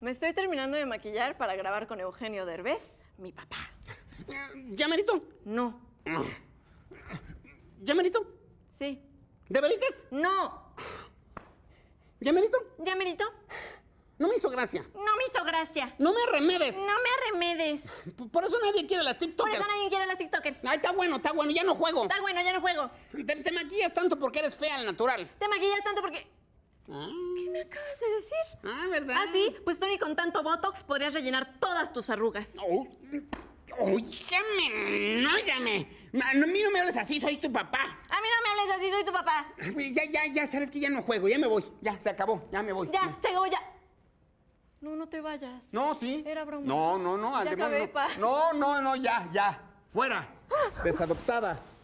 Me estoy terminando de maquillar para grabar con Eugenio Derbez, mi papá. ¿Ya eh, merito? No. ¿Ya merito? Sí. ¿De veritas? No. ¿Ya merito? ¿Ya merito? No me hizo gracia. No me hizo gracia. No me arremedes. No me arremedes. Por eso nadie quiere las TikTokers. Por eso nadie quiere las TikTokers. Ay, está bueno, está bueno, ya no juego. Está bueno, ya no juego. Te, maquillas tanto porque eres fea al natural. Te maquillas tanto porque... Ah. ¿Qué me acabas de decir? Ah, ¿verdad? Ah, sí. Pues Tony, con tanto Botox podrías rellenar todas tus arrugas. Oh, Oígame, no llame, A mí no me hables así, soy tu papá. A mí no me hables así, soy tu papá. Ya, ya, ya, sabes que ya no juego, ya me voy. Ya, se acabó, ya me voy. Ya, se acabó, ya. No, no te vayas. No, sí. Era broma. No, no, no, ya no, no, no, no, ya, ya. Fuera. Desadoptada.